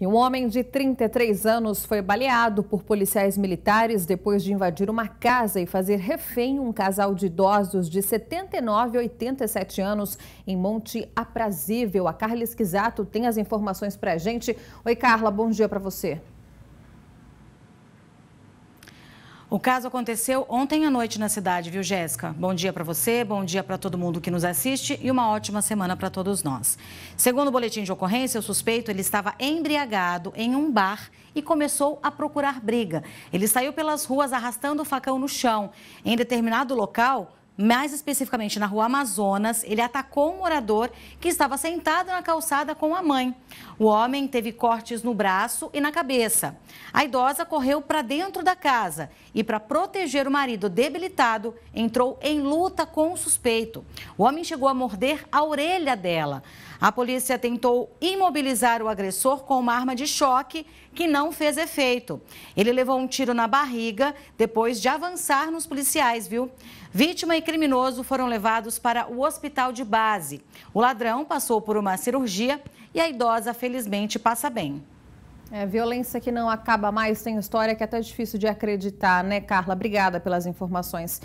E um homem de 33 anos foi baleado por policiais militares depois de invadir uma casa e fazer refém um casal de idosos de 79 e 87 anos em Monte Aprazível. A Carla Esquisato tem as informações para a gente. Oi, Carla, bom dia para você. O caso aconteceu ontem à noite na cidade, viu, Jéssica? Bom dia para você, bom dia para todo mundo que nos assiste e uma ótima semana para todos nós. Segundo o boletim de ocorrência, o suspeito ele estava embriagado em um bar e começou a procurar briga. Ele saiu pelas ruas arrastando o facão no chão. Em determinado local, mais especificamente na rua Amazonas, ele atacou um morador que estava sentado na calçada com a mãe. O homem teve cortes no braço e na cabeça. A idosa correu para dentro da casa e, para proteger o marido debilitado, entrou em luta com o suspeito. O homem chegou a morder a orelha dela. A polícia tentou imobilizar o agressor com uma arma de choque que não fez efeito. Ele levou um tiro na barriga depois de avançar nos policiais, viu? Vítima e criminoso foram levados para o hospital de base. O ladrão passou por uma cirurgia e a idosa fez infelizmente passa bem. É, violência que não acaba mais, tem história que é até difícil de acreditar, né, Carla? Obrigada pelas informações.